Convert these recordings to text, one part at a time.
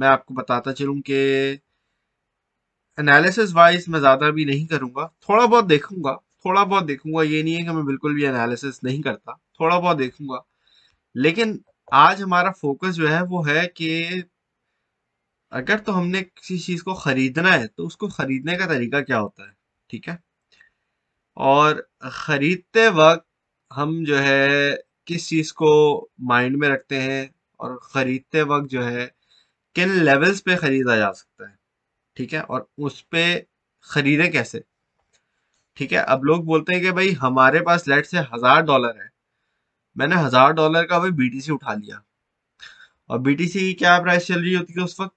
मैं आपको बताता चलूँ कि एनालिसिस वाइज मैं ज़्यादा भी नहीं करूँगा थोड़ा बहुत देखूँगा थोड़ा बहुत देखूँगा ये नहीं है कि मैं बिल्कुल भी एनालिसिस नहीं करता थोड़ा बहुत देखूँगा लेकिन आज हमारा फोकस जो है वो है कि अगर तो हमने किसी चीज़ को ख़रीदना है तो उसको ख़रीदने का तरीका क्या होता है ठीक है और ख़रीदते वक्त हम जो है किस चीज़ को माइंड में रखते हैं और ख़रीदते वक्त जो है किन लेवल्स पे ख़रीदा जा सकता है ठीक है और उस पर ख़रीदे कैसे ठीक है अब लोग बोलते हैं कि भाई हमारे पास लेट से हज़ार डॉलर है मैंने हज़ार डॉलर का भाई बीटीसी उठा लिया और बीटीसी की क्या प्राइस चल रही होती है उस वक्त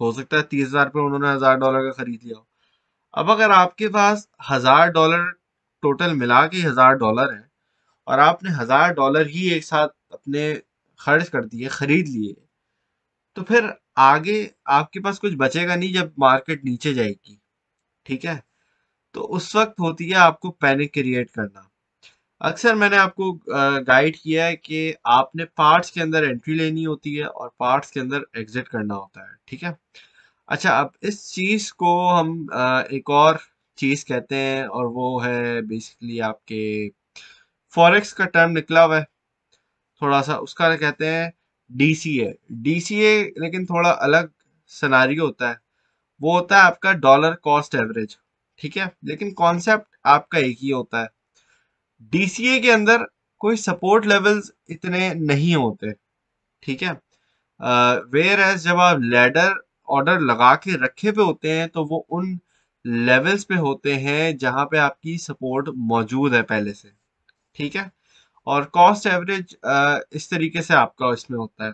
हो सकता है तीस हज़ार पे उन्होंने हज़ार डॉलर का ख़रीद लिया हो अब अगर आपके पास हज़ार डॉलर टोटल मिला के हज़ार डॉलर है और आपने हज़ार डॉलर ही एक साथ अपने खर्च कर दिए ख़रीद लिए तो फिर आगे आपके पास कुछ बचेगा नहीं जब मार्केट नीचे जाएगी ठीक है तो उस वक्त होती है आपको पैनिक क्रिएट करना अक्सर मैंने आपको गाइड किया है कि आपने पार्ट्स के अंदर एंट्री लेनी होती है और पार्ट्स के अंदर एग्जिट करना होता है ठीक है अच्छा अब इस चीज़ को हम एक और चीज़ कहते हैं और वो है बेसिकली आपके फॉरेक्स का टर्म निकला हुआ है थोड़ा सा उसका कहते हैं डीसीए डीसीए लेकिन थोड़ा अलग सनारी होता है वो होता है आपका डॉलर कॉस्ट एवरेज ठीक है लेकिन कॉन्सेप्ट आपका एक ही होता है डीसीए के अंदर कोई सपोर्ट लेवल्स इतने नहीं होते ठीक है वेयर एज जब आप लेडर ऑर्डर लगा के रखे हुए होते हैं तो वो उन लेवल्स पे होते हैं जहां पे आपकी सपोर्ट मौजूद है पहले से ठीक है और कॉस्ट एवरेज इस तरीके से आपका इसमें होता है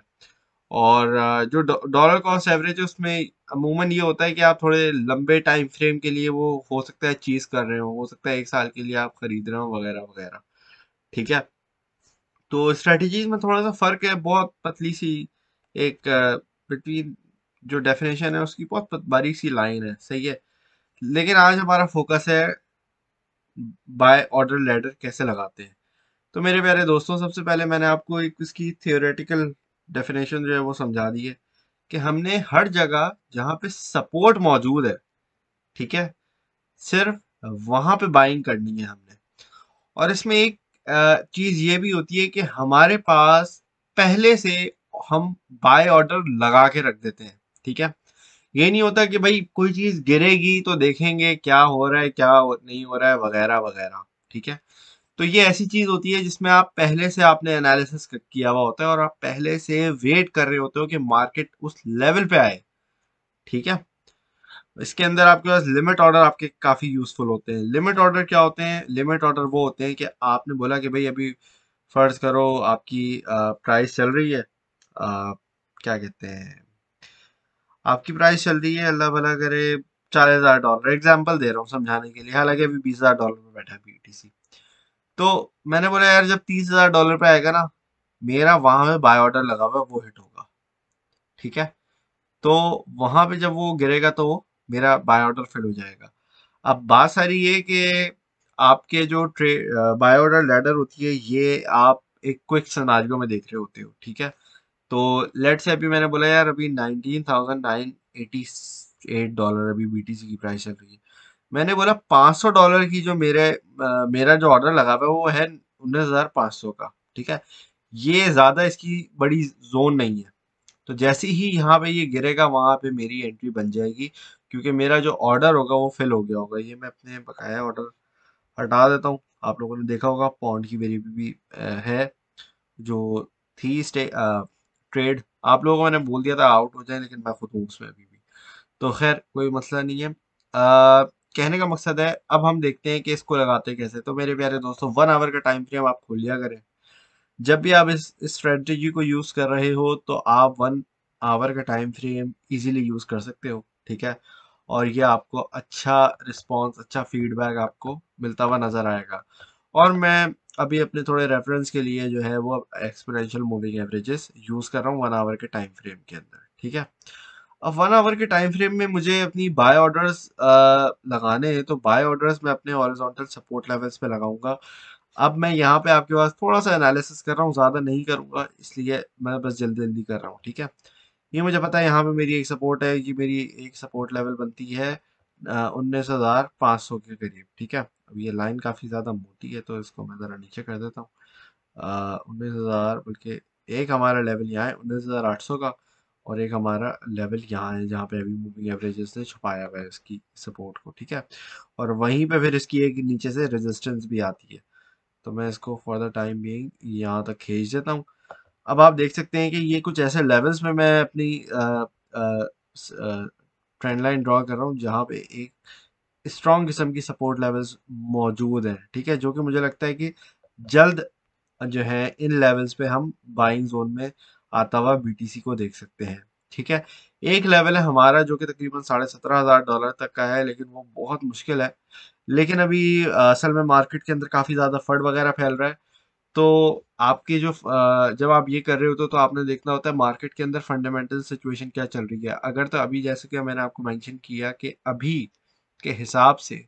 और जो डॉलर कॉस्ट एवरेज है उसमें अमूमन ये होता है कि आप थोड़े लंबे टाइम फ्रेम के लिए वो हो सकता है चीज़ कर रहे हो हो सकता है एक साल के लिए आप खरीद रहे हो वगैरह वगैरह ठीक है तो स्ट्रेटजीज में थोड़ा सा फ़र्क है बहुत पतली सी एक बिटवीन जो डेफिनेशन है उसकी बहुत बारीक सी लाइन है सही है लेकिन आज हमारा फोकस है बाय ऑर्डर लेटर कैसे लगाते हैं तो मेरे प्यारे दोस्तों सबसे पहले मैंने आपको एक इसकी थियोरेटिकल डेफिनेशन जो है वो समझा दी है कि हमने हर जगह जहाँ पे सपोर्ट मौजूद है ठीक है सिर्फ वहां पे बाइंग करनी है हमने और इसमें एक चीज़ ये भी होती है कि हमारे पास पहले से हम बाय ऑर्डर लगा के रख देते हैं ठीक है ये नहीं होता कि भाई कोई चीज़ गिरेगी तो देखेंगे क्या हो रहा है क्या नहीं हो रहा है वगैरह वगैरह ठीक है तो ये ऐसी चीज़ होती है जिसमें आप पहले से आपने एनालिसिस किया हुआ होता है और आप पहले से वेट कर रहे होते हो कि मार्केट उस लेवल पे आए ठीक है इसके अंदर आपके पास लिमिट ऑर्डर आपके काफ़ी यूजफुल होते हैं लिमिट ऑर्डर क्या होते हैं लिमिट ऑर्डर वो होते हैं कि आपने बोला कि भाई अभी फ़र्ज़ करो आपकी प्राइस चल रही है आ, क्या कहते हैं आपकी प्राइस चल रही है अल्लाह भला करे चालीस हज़ार डॉलर एग्जाम्पल दे रहा हूँ समझाने के लिए हालांकि अभी बीस हज़ार डॉलर में बैठा है बी तो मैंने बोला यार जब तीस हजार डॉलर पे आएगा ना मेरा वहां पे बाय ऑर्डर लगा हुआ वो हिट होगा ठीक है तो वहां पे जब वो गिरेगा तो मेरा बाय ऑर्डर फिल हो जाएगा अब बात सारी ये कि आपके जो ट्रे बाय ऑर्डर लेडर होती है ये आप एक क्विक सनाजियों में देख रहे होते हो ठीक है तो लेट से अभी मैंने बोला यार अभी nineteen thousand nine eighty eight dollar अभी बीटीसी की प्राइस चल रही है मैंने बोला 500 डॉलर की जो मेरे आ, मेरा जो ऑर्डर लगा हुआ है वो है उन्नीस हज़ार पाँच सौ का ठीक है ये ज़्यादा इसकी बड़ी जोन नहीं है तो जैसे ही यहाँ पे ये गिरेगा वहाँ पे मेरी एंट्री बन जाएगी क्योंकि मेरा जो ऑर्डर होगा वो फिल हो गया होगा ये मैं अपने बकाया ऑर्डर हटा देता हूँ आप लोगों ने देखा होगा पौंड की मेरी भी है जो थी स्टे ट्रेड आप लोगों को मैंने बोल दिया था आउट हो जाए लेकिन मैं खुद हूँ उसमें अभी भी तो खैर कोई मसला नहीं है आ, कहने का मकसद है अब हम देखते हैं कि इसको लगाते कैसे तो मेरे प्यारे दोस्तों वन आवर का टाइम फ्रेम आप खोल लिया करें जब भी आप इस स्ट्रेटजी को यूज कर रहे हो तो आप वन आवर का टाइम फ्रेम इजीली यूज कर सकते हो ठीक है और ये आपको अच्छा रिस्पॉन्स अच्छा फीडबैक आपको मिलता हुआ नजर आएगा और मैं अभी अपने थोड़े रेफरेंस के लिए जो है वो एक्सपोनेंशियल मूविंग एवरेजेस यूज कर रहा हूँ वन आवर के टाइम फ्रेम के अंदर ठीक है अब वन आवर के टाइम फ्रेम में मुझे अपनी बाय ऑर्डर्स लगाने हैं तो बाय ऑर्डर्स मैं अपने हॉरिजॉन्टल सपोर्ट लेवल्स पे लगाऊंगा अब मैं यहाँ पे आपके पास थोड़ा सा एनालिसिस कर रहा हूँ ज़्यादा नहीं करूँगा इसलिए मैं बस जल्दी जल्दी कर रहा हूँ ठीक है ये मुझे पता है यहाँ पे मेरी एक सपोर्ट है ये मेरी एक सपोर्ट लेवल बनती है उन्नीस हज़ार पाँच सौ के करीब ठीक है अब ये लाइन काफ़ी ज़्यादा मोटी है तो इसको मैं ज़रा नीचे कर देता हूँ उन्नीस हज़ार बल्कि एक हमारा लेवल यहाँ है उन्नीस हज़ार आठ सौ का और एक हमारा लेवल यहाँ है जहाँ पे अभी मूविंग एवरेजेस ने छुपाया हुआ है इसकी सपोर्ट को ठीक है और वहीं पे फिर इसकी एक नीचे से रेजिस्टेंस भी आती है तो मैं इसको फॉर द टाइम बीइंग यहाँ तक खींच देता हूँ अब आप देख सकते हैं कि ये कुछ ऐसे लेवल्स में मैं अपनी ट्रेंड लाइन ड्रा कर रहा हूँ जहाँ पे एक स्ट्रॉन्ग किस्म की सपोर्ट लेवल्स मौजूद हैं ठीक है जो कि मुझे लगता है कि जल्द जो है इन लेवल्स पे हम बाइंग जोन में आता हुआ बी को देख सकते हैं ठीक है एक लेवल है हमारा जो कि तकरीबन साढ़े सत्रह हज़ार डॉलर तक का है लेकिन वो बहुत मुश्किल है लेकिन अभी असल में मार्केट के अंदर काफ़ी ज़्यादा फंड वगैरह फैल रहा है तो आपके जो जब आप ये कर रहे होते हो तो आपने देखना होता है मार्केट के अंदर फंडामेंटल सिचुएशन क्या चल रही है अगर तो अभी जैसे कि मैंने आपको मैंशन किया कि अभी के हिसाब से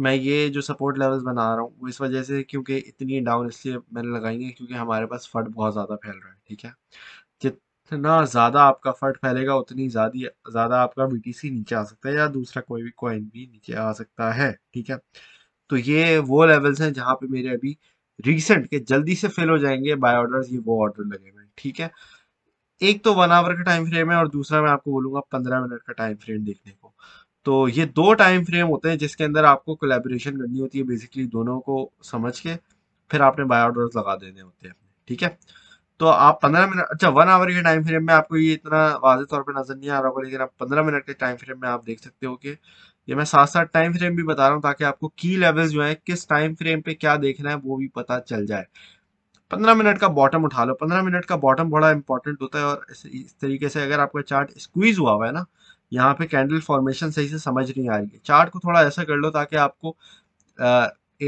मैं ये जो सपोर्ट लेवल्स बना रहा हूँ वो इस वजह से क्योंकि इतनी डाउन इसलिए मैंने लगाई है क्योंकि हमारे पास फट बहुत ज़्यादा फैल रहा है ठीक है जितना ज़्यादा आपका फट फैलेगा उतनी ज़्यादा ज़्यादा आपका बी नीचे आ सकता है या दूसरा कोई भी कॉइन भी नीचे आ सकता है ठीक है तो ये वो लेवल्स हैं जहाँ पर मेरे अभी रिसेंट के जल्दी से फेल हो जाएंगे बाय ऑर्डर ये वो ऑर्डर लगे हुए ठीक है एक तो वन आवर का टाइम फ्रेम है और दूसरा मैं आपको बोलूँगा पंद्रह मिनट का टाइम फ्रेम देखने को तो ये दो टाइम फ्रेम होते हैं जिसके अंदर आपको कोलेबोरेशन करनी होती है बेसिकली दोनों को समझ के फिर आपने बाय लगा देने होते हैं ठीक है तो आप पंद्रह मिनट अच्छा वन आवर के टाइम फ्रेम में आपको ये इतना वाजे तौर पर नजर नहीं आ रहा होगा लेकिन आप पंद्रह मिनट के टाइम फ्रेम में आप देख सकते हो कि ये मैं साथ साथ टाइम फ्रेम भी बता रहा हूँ ताकि आपको की लेवल जो है किस टाइम फ्रेम पे क्या देखना है वो भी पता चल जाए पंद्रह मिनट का बॉटम उठा लो पंद्रह मिनट का बॉटम बड़ा इंपॉर्टेंट होता है और इस तरीके से अगर आपका चार्ट स्क्वीज हुआ हुआ है ना यहाँ पे कैंडल फॉर्मेशन सही से समझ नहीं आ रही है चार्ट को थोड़ा ऐसा कर लो ताकि आपको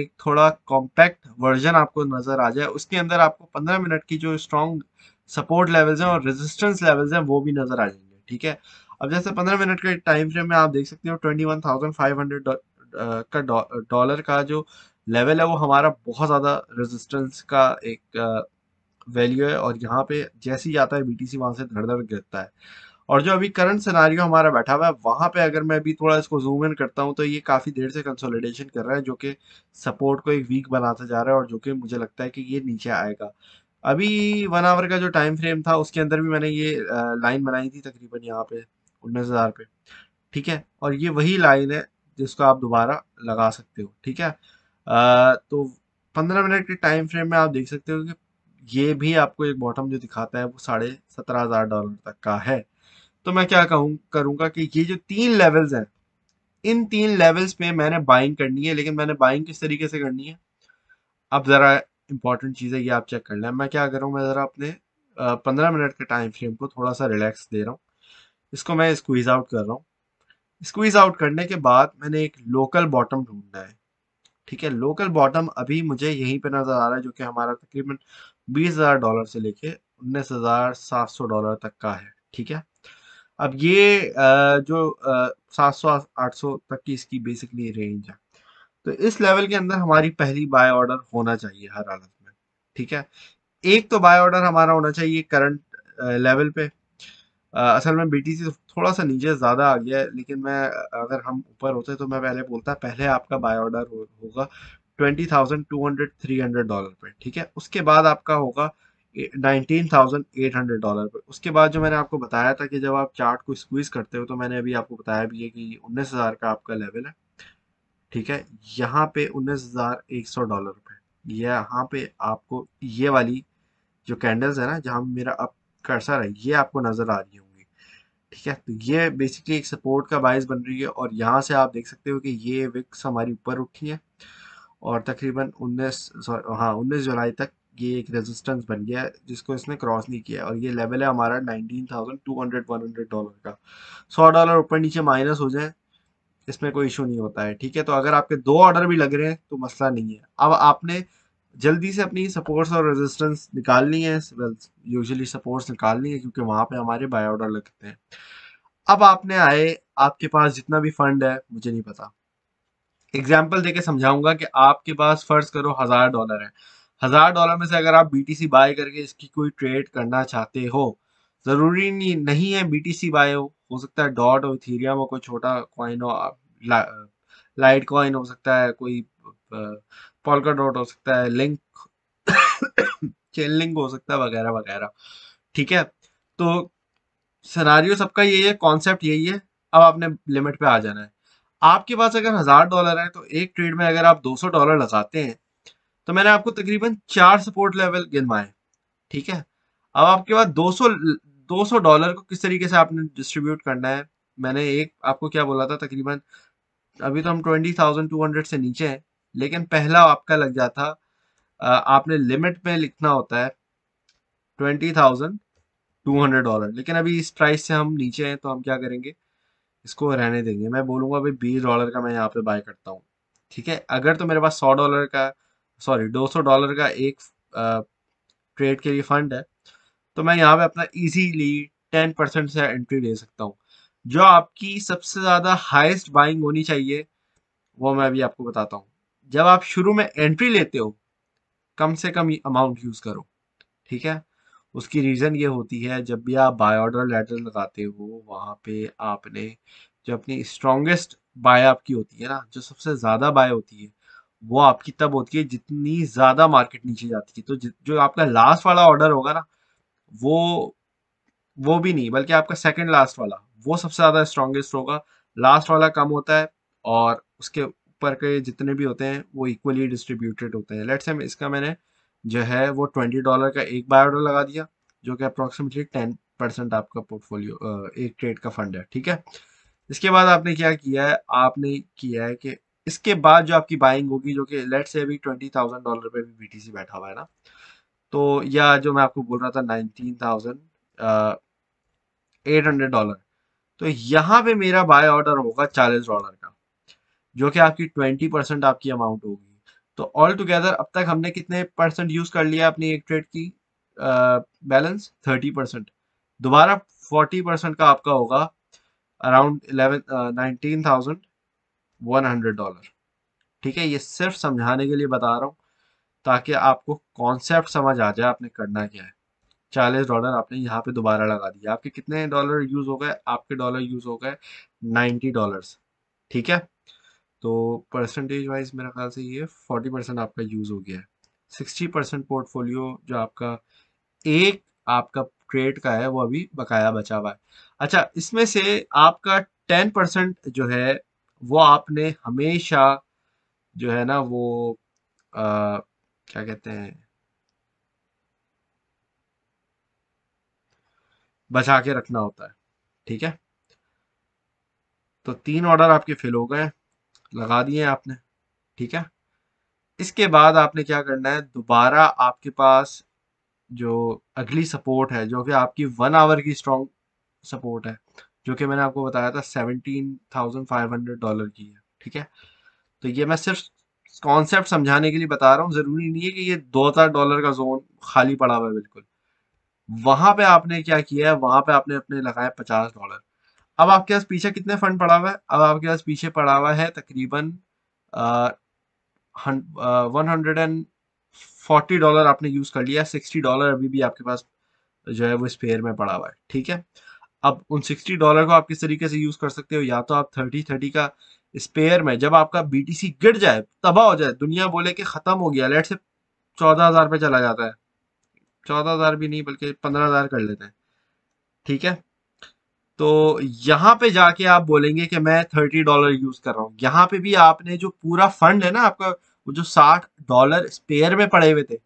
एक थोड़ा कॉम्पैक्ट वर्जन आपको नज़र आ जाए उसके अंदर आपको पंद्रह मिनट की जो स्ट्रॉन्ग सपोर्ट लेवल्स हैं और रेजिस्टेंस लेवल्स हैं वो भी नज़र आ जाएंगे ठीक है अब जैसे पंद्रह मिनट के टाइम फ्रेम में आप देख सकते हो twenty one thousand five hundred का डॉलर का जो लेवल है वो हमारा बहुत ज़्यादा रेजिस्टेंस का एक वैल्यू है और यहाँ पे जैसे ही जाता है सी वहां से धड़ धड़ गिरता है और जो अभी करंट सिनारियो हमारा बैठा हुआ है वहाँ पे अगर मैं अभी थोड़ा इसको जूम इन करता हूँ तो ये काफ़ी देर से कंसोलिडेशन कर रहा है जो कि सपोर्ट को एक वीक बनाता जा रहा है और जो कि मुझे लगता है कि ये नीचे आएगा अभी वन आवर का जो टाइम फ्रेम था उसके अंदर भी मैंने ये लाइन बनाई थी तकरीबन यहाँ पे उन्नीस हज़ार पे ठीक है और ये वही लाइन है जिसको आप दोबारा लगा सकते हो ठीक है आ, तो पंद्रह मिनट के टाइम फ्रेम में आप देख सकते हो कि ये भी आपको एक बॉटम जो दिखाता है वो साढ़े सत्रह हज़ार डॉलर तक का है तो मैं क्या कहूँ करूँगा कि ये जो तीन लेवल्स हैं इन तीन लेवल्स पे मैंने बाइंग करनी है लेकिन मैंने बाइंग किस तरीके से करनी है अब ज़रा इंपॉर्टेंट चीज़ है ये आप चेक कर लें मैं क्या कर रहा हूँ मैं ज़रा अपने पंद्रह मिनट के टाइम फ्रेम को थोड़ा सा रिलैक्स दे रहा हूँ इसको मैं स्क्वीज़ आउट कर रहा हूँ स्क्वीज़ आउट करने के बाद मैंने एक लोकल बॉटम ढूंढना है ठीक है लोकल बॉटम अभी मुझे यहीं पे नज़र आ रहा है जो कि हमारा तकरीबन बीस हज़ार डॉलर से लेके उन्नीस हज़ार सात सौ डॉलर तक का है ठीक है अब ये जो सात सौ आठ सौ तक की इसकी बेसिकली रेंज है तो इस लेवल के अंदर हमारी पहली बाय ऑर्डर होना चाहिए हर हालत में ठीक है एक तो बाय ऑर्डर हमारा होना चाहिए करंट लेवल पे असल में बीटीसी तो थोड़ा सा नीचे ज़्यादा आ गया है लेकिन मैं अगर हम ऊपर होते तो मैं पहले बोलता पहले आपका बाय ऑर्डर होगा twenty thousand two hundred three hundred dollar पे ठीक है उसके बाद आपका होगा nineteen thousand eight hundred dollar पर उसके बाद जो मैंने आपको बताया था कि जब आप चार्ट को स्क्वीज़ करते हो तो मैंने अभी आपको बताया भी है कि उन्नीस हज़ार का आपका लेवल है ठीक है यहाँ पे उन्नीस हज़ार एक सौ डॉलर पे यहाँ पे आपको ये वाली जो कैंडल्स है ना जहाँ मेरा अब कर्सर है ये आपको नज़र आ रही होंगी ठीक है तो ये बेसिकली एक सपोर्ट का बायस बन रही है और यहाँ से आप देख सकते हो कि ये विक्स हमारी ऊपर उठी है और तकरीबन उन्नीस हाँ उन्नीस जुलाई तक ये एक रेजिस्टेंस बन गया है जिसको इसने क्रॉस नहीं किया और ये लेवल है हमारा nineteen thousand two hundred one hundred dollar का सौ डॉलर ऊपर नीचे माइनस हो जाए इसमें कोई इशू नहीं होता है ठीक है तो अगर आपके दो ऑर्डर भी लग रहे हैं तो मसला नहीं है अब आपने जल्दी से अपनी सपोर्ट्स और रेजिस्टेंस निकालनी है यूजली सपोर्ट्स निकालनी है क्योंकि वहाँ पे हमारे बाय ऑर्डर लगते हैं अब आपने आए आपके पास जितना भी फंड है मुझे नहीं पता एग्जाम्पल देके समझाऊंगा कि आपके पास फर्ज करो हज़ार डॉलर है हज़ार डॉलर में से अगर आप बीटीसी बाय करके इसकी कोई ट्रेड करना चाहते हो ज़रूरी नहीं नहीं है बीटीसी बाय हो हो सकता है डॉट हो थीरिया हो कोई छोटा कॉइन हो ला, लाइट कॉइन हो सकता है कोई पॉलका डॉट हो सकता है लिंक चेन लिंक हो सकता है वगैरह वगैरह ठीक है तो सनारियो सबका यही है कॉन्सेप्ट यही है अब आपने लिमिट पे आ जाना है आपके पास अगर हज़ार डॉलर है तो एक ट्रेड में अगर आप 200 डॉलर लगाते हैं तो मैंने आपको तकरीबन चार सपोर्ट लेवल गिनवाए ठीक है अब आपके पास 200 200 डॉलर को किस तरीके से आपने डिस्ट्रीब्यूट करना है मैंने एक आपको क्या बोला था तकरीबन अभी तो हम ट्वेंटी थाउजेंड टू हंड्रेड से नीचे हैं लेकिन पहला आपका लग जाता आपने लिमिट में लिखना होता है twenty thousand two hundred dollar लेकिन अभी इस प्राइस से हम नीचे हैं तो हम क्या करेंगे इसको रहने देंगे मैं बोलूँगा अभी बीस डॉलर का मैं यहाँ पे बाय करता हूँ ठीक है अगर तो मेरे पास सौ डॉलर का सॉरी 200 डॉलर का एक ट्रेड के लिए फंड है तो मैं यहाँ पे अपना इजीली 10 परसेंट से एंट्री ले सकता हूँ जो आपकी सबसे ज़्यादा हाईएस्ट बाइंग होनी चाहिए वो मैं अभी आपको बताता हूँ जब आप शुरू में एंट्री लेते हो कम से कम अमाउंट यूज़ करो ठीक है उसकी रीज़न ये होती है जब भी आप बाय ऑर्डर लेटर लगाते हो वहाँ पे आपने जो अपनी स्ट्रॉन्गेस्ट बाय आपकी होती है ना जो सबसे ज़्यादा बाय होती है वो आपकी तब होती है जितनी ज़्यादा मार्केट नीचे जाती है तो जो आपका लास्ट वाला ऑर्डर होगा ना वो वो भी नहीं बल्कि आपका सेकंड लास्ट वाला वो सबसे ज़्यादा स्ट्रॉन्गेस्ट होगा लास्ट वाला कम होता है और उसके ऊपर के जितने भी होते हैं वो इक्वली डिस्ट्रीब्यूटेड होते हैं लेट्स से इसका मैंने जो है वो ट्वेंटी डॉलर का एक बाय ऑर्डर लगा दिया जो कि अप्रॉक्सीमेटली टेन परसेंट आपका पोर्टफोलियो एक ट्रेड का फंड है ठीक है इसके बाद आपने क्या किया है आपने किया है कि इसके बाद जो आपकी बाइंग होगी जो कि लेट से अभी ट्वेंटी थाउजेंड डॉलर पे भी बी बैठा हुआ है ना तो या जो मैं आपको बोल रहा था nineteen thousand eight hundred dollar तो यहाँ पे मेरा बाय ऑर्डर होगा चालीस डॉलर का जो कि आपकी ट्वेंटी परसेंट आपकी अमाउंट होगी तो ऑल टुगेदर अब तक हमने कितने परसेंट यूज कर लिया अपनी एक ट्रेड की बैलेंस थर्टी परसेंट दोबारा फोर्टी परसेंट का आपका होगा around eleven nineteen thousand one hundred dollar ठीक है ये सिर्फ समझाने के लिए बता रहा हूँ ताकि आपको कॉन्सेप्ट समझ आ जाए आपने करना क्या है चालीस डॉलर आपने यहाँ पे दोबारा लगा दिया आपके कितने डॉलर यूज़ हो गए आपके डॉलर यूज़ हो गए नाइन्टी डॉलर ठीक है तो परसेंटेज वाइज मेरे ख्याल से ये फोर्टी परसेंट आपका यूज़ हो गया है सिक्सटी परसेंट पोर्टफोलियो जो आपका एक आपका ट्रेड का है वो अभी बकाया बचा हुआ है अच्छा इसमें से आपका टेन परसेंट जो है वो आपने हमेशा जो है ना वो आ, क्या कहते हैं बचा के रखना होता है ठीक है तो तीन ऑर्डर आपके फिल हो गए लगा दिए आपने ठीक है इसके बाद आपने क्या करना है दोबारा आपके पास जो अगली सपोर्ट है जो कि आपकी वन आवर की स्ट्रॉन्ग सपोर्ट है जो कि मैंने आपको बताया था seventeen thousand five hundred dollar की है ठीक है तो ये मैं सिर्फ कॉन्सेप्ट समझाने के लिए बता रहा हूँ ज़रूरी नहीं है कि ये दो हज़ार डॉलर का जोन खाली पड़ा हुआ है बिल्कुल वहां पे आपने क्या किया है वहां पे आपने अपने लगाए पचास डॉलर अब आपके पास पीछे कितने फंड पड़ा हुआ है अब आपके पास पीछे पड़ा हुआ है तकरीबन one hundred and forty dollar आपने यूज़ कर लिया सिक्सटी डॉलर अभी भी आपके पास जो है वो स्पेयर में पड़ा हुआ है ठीक है अब उन सिक्सटी डॉलर को आप किस तरीके से यूज कर सकते हो या तो आप थर्टी थर्टी का स्पेयर में जब आपका बीटीसी गिर जाए तबाह हो जाए दुनिया बोले कि खत्म हो गया लेट से चौदह हजार पे चला जाता है चौदह हजार भी नहीं बल्कि पंद्रह हजार कर लेते हैं ठीक है तो यहाँ पे जाके आप बोलेंगे कि मैं थर्टी डॉलर यूज कर रहा हूँ यहाँ पे भी आपने जो पूरा फंड है ना आपका वो जो साठ डॉलर स्पेयर में पड़े हुए थे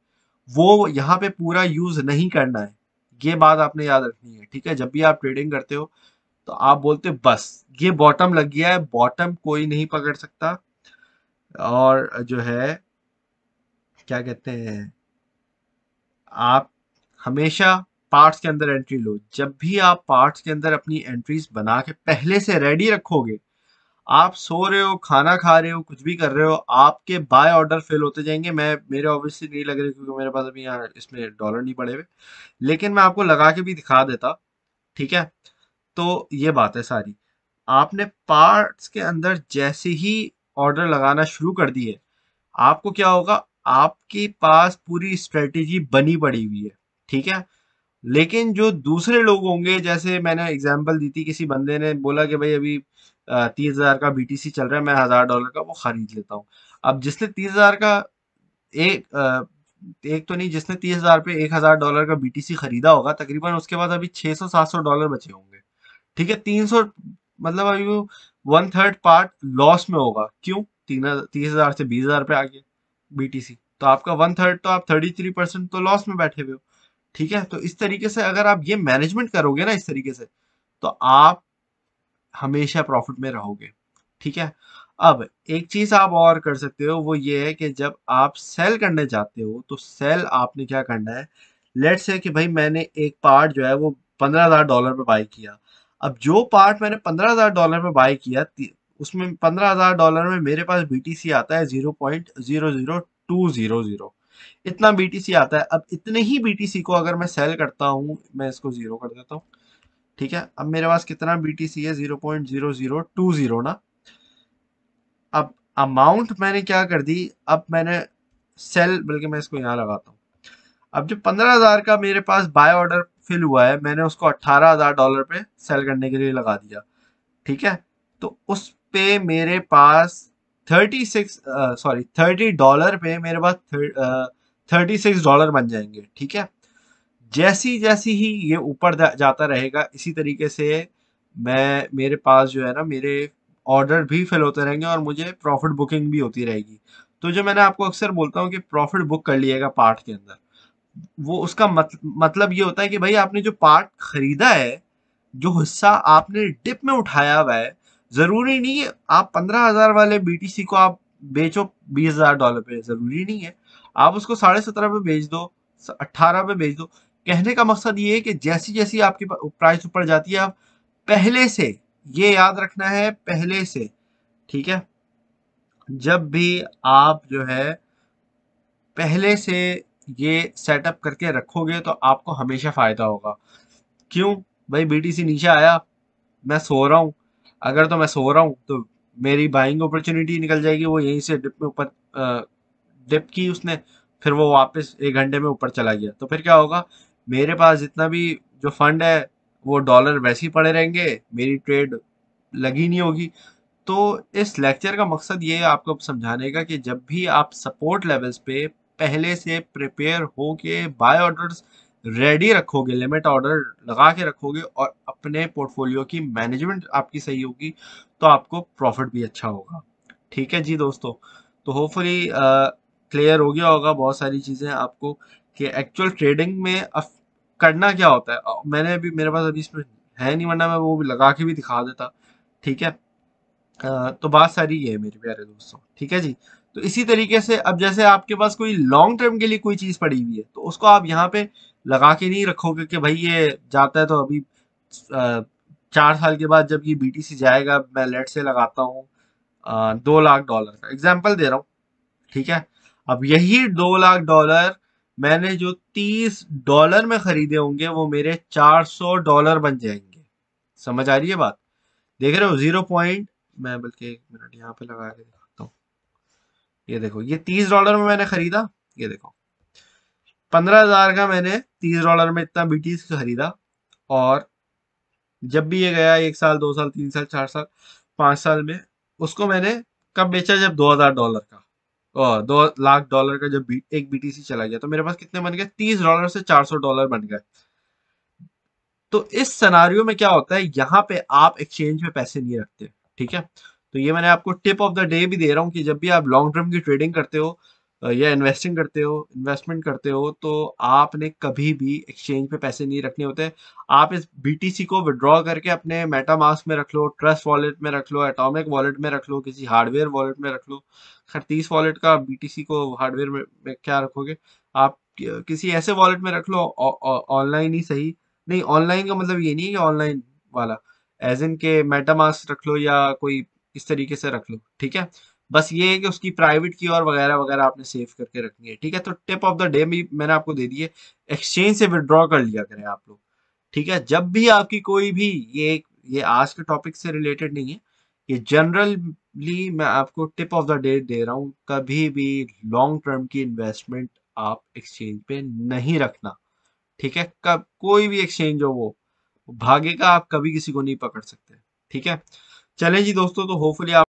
वो यहाँ पे पूरा यूज नहीं करना है ये बात आपने याद रखनी है ठीक है जब भी आप ट्रेडिंग करते हो तो आप बोलते बस ये बॉटम लग गया है बॉटम कोई नहीं पकड़ सकता और जो है क्या कहते हैं आप हमेशा पार्ट्स के अंदर एंट्री लो जब भी आप पार्ट्स के अंदर अपनी एंट्रीज बना के पहले से रेडी रखोगे आप सो रहे हो खाना खा रहे हो कुछ भी कर रहे हो आपके बाय ऑर्डर फेल होते जाएंगे मैं मेरे ऑब्वियसली नहीं लग रहे क्योंकि मेरे पास अभी यहाँ इसमें डॉलर नहीं पड़े हुए लेकिन मैं आपको लगा के भी दिखा देता ठीक है तो ये बात है सारी आपने पार्ट्स के अंदर जैसे ही ऑर्डर लगाना शुरू कर दिए आपको क्या होगा आपके पास पूरी स्ट्रेटेजी बनी पड़ी हुई है ठीक है लेकिन जो दूसरे लोग होंगे जैसे मैंने एग्जाम्पल दी थी किसी बंदे ने बोला कि भाई अभी तीस हज़ार का बीटीसी चल रहा है मैं हज़ार डॉलर का वो ख़रीद लेता हूँ अब जिसने तीस हज़ार का एक आ, एक तो नहीं जिसने तीस हज़ार पे एक हज़ार डॉलर का बीटीसी ख़रीदा होगा तकरीबन उसके बाद अभी छह सौ सात सौ डॉलर बचे होंगे ठीक है तीन सौ मतलब अभी वो वन थर्ड पार्ट लॉस में होगा क्यों तीन तीस हज़ार से बीस हज़ार पे आ गया बीटीसी तो आपका वन थर्ड तो आप थर्टी थ्री परसेंट तो लॉस में बैठे हुए हो ठीक है तो इस तरीके से अगर आप ये मैनेजमेंट करोगे ना इस तरीके से तो आप हमेशा प्रॉफिट में रहोगे ठीक है अब एक चीज़ आप और कर सकते हो वो ये है कि जब आप सेल करने जाते हो तो सेल आपने क्या करना है लेट्स से कि भाई मैंने एक पार्ट जो है वो पंद्रह हज़ार डॉलर पर बाई किया अब जो पार्ट मैंने पंद्रह हज़ार डॉलर पर बाई किया उसमें पंद्रह हज़ार डॉलर में मेरे पास बी आता है zero point zero zero two zero zero इतना बी आता है अब इतने ही बी को अगर मैं सेल करता हूँ मैं इसको ज़ीरो कर देता हूँ ठीक है अब मेरे पास कितना सी है zero point zero zero two zero ना अब अमाउंट मैंने क्या कर दी अब मैंने सेल बल्कि मैं इसको यहाँ लगाता हूँ अब जो पंद्रह हज़ार का मेरे पास बाय ऑर्डर फिल हुआ है मैंने उसको अट्ठारह हज़ार डॉलर पे सेल करने के लिए लगा दिया ठीक है तो उस पे मेरे पास thirty six sorry thirty dollar पे मेरे पास थर्टी सिक्स डॉलर बन जाएंगे ठीक है जैसी जैसी ही ये ऊपर जाता रहेगा इसी तरीके से मैं मेरे पास जो है ना मेरे ऑर्डर भी फिल होते रहेंगे और मुझे प्रॉफिट बुकिंग भी होती रहेगी तो जो मैंने आपको अक्सर बोलता हूँ कि प्रॉफिट बुक कर लिएगा पार्ट के अंदर वो उसका मत, मतलब ये होता है कि भाई आपने जो पार्ट खरीदा है जो हिस्सा आपने डिप में उठाया हुआ है ज़रूरी नहीं है आप पंद्रह हज़ार वाले बीटीसी को आप बेचो बीस हज़ार डॉलर पे ज़रूरी नहीं है आप उसको साढ़े सत्रह पे बेच दो अट्ठारह पे बेच दो कहने का मकसद ये है कि जैसी जैसी आपकी प्राइस ऊपर जाती है आप पहले से ये याद रखना है पहले से ठीक है जब भी आप जो है पहले से ये सेटअप करके रखोगे तो आपको हमेशा फ़ायदा होगा क्यों भाई बीटीसी नीचे आया मैं सो रहा हूँ अगर तो मैं सो रहा हूँ तो मेरी बाइंग अपॉर्चुनिटी निकल जाएगी वो यहीं से डिप में ऊपर डिप की उसने फिर वो वापस एक घंटे में ऊपर चला गया तो फिर क्या होगा मेरे पास जितना भी जो फंड है वो डॉलर वैसे ही पड़े रहेंगे मेरी ट्रेड लगी नहीं होगी तो इस लेक्चर का मकसद ये आपको समझाने का कि जब भी आप सपोर्ट लेवल्स पे पहले से प्रिपेयर हो के बाय ऑर्डर्स रेडी रखोगे लिमिट ऑर्डर लगा के रखोगे और अपने पोर्टफोलियो की मैनेजमेंट आपकी सही होगी तो आपको प्रॉफिट भी अच्छा होगा ठीक है जी दोस्तों तो होपफुली क्लियर हो गया होगा बहुत सारी चीज़ें आपको कि एक्चुअल ट्रेडिंग में अफ करना क्या होता है मैंने अभी मेरे पास अभी इसमें है नहीं वरना मैं वो लगा के भी दिखा देता ठीक है तो बात सारी ये है मेरे प्यारे दोस्तों ठीक है जी तो इसी तरीके से अब जैसे आपके पास कोई लॉन्ग टर्म के लिए कोई चीज पड़ी हुई है तो उसको आप यहाँ पे लगा के नहीं रखोगे कि भाई ये जाता है तो अभी चार साल के बाद जब ये बीटीसी जाएगा मैं लेट से लगाता हूँ दो लाख डॉलर का एग्जाम्पल दे रहा हूँ ठीक है अब यही दो लाख डॉलर मैंने जो तीस डॉलर में खरीदे होंगे वो मेरे चार सौ डॉलर बन जाएंगे समझ आ रही है बात देख रहे हो जीरो पॉइंट मैं बल्कि एक मिनट यहाँ पे लगा के दिखाता हूँ ये देखो ये तीस डॉलर में मैंने खरीदा ये देखो पंद्रह हजार का मैंने तीस डॉलर में इतना बी खरीदा और जब भी ये गया एक साल दो साल तीन साल चार साल पाँच साल में उसको मैंने कब बेचा जब दो हजार डॉलर का और दो लाख डॉलर का जब एक बीटीसी चला गया तो मेरे पास कितने बन गए तीस डॉलर से चार सौ डॉलर बन गए तो इस सनारियो में क्या होता है यहाँ पे आप एक्सचेंज में पैसे नहीं रखते ठीक है तो ये मैंने आपको टिप ऑफ द डे भी दे रहा हूँ कि जब भी आप लॉन्ग टर्म की ट्रेडिंग करते हो या इन्वेस्टिंग करते हो इन्वेस्टमेंट करते हो तो आपने कभी भी एक्सचेंज पे पैसे नहीं रखने होते आप इस बी को विड्रॉ करके अपने मेटामास्क में रख लो ट्रस्ट वॉलेट में रख लो एटॉमिक वॉलेट में रख लो किसी हार्डवेयर वॉलेट में रख लो खैर वॉलेट का बीटीसी को हार्डवेयर में, में क्या रखोगे आप किसी ऐसे वॉलेट में रख लो ऑनलाइन ही सही नहीं ऑनलाइन का मतलब ये नहीं है कि ऑनलाइन वाला एज इन के मेटामास्क रख लो या कोई इस तरीके से रख लो ठीक है बस ये है कि उसकी प्राइवेट की और वगैरह वगैरह आपने सेव करके रखनी है ठीक है तो टिप ऑफ द डे भी मैंने आपको दे दी है एक्सचेंज से विदड्रॉ कर लिया करें आप लोग ठीक है जब भी आपकी कोई भी ये ये आज के टॉपिक से रिलेटेड नहीं है ये जनरली मैं आपको टिप ऑफ द डे दे रहा हूँ कभी भी लॉन्ग टर्म की इन्वेस्टमेंट आप एक्सचेंज पे नहीं रखना ठीक है कब कोई भी एक्सचेंज हो वो भागेगा आप कभी किसी को नहीं पकड़ सकते ठीक है चलें जी दोस्तों तो होपफुली आप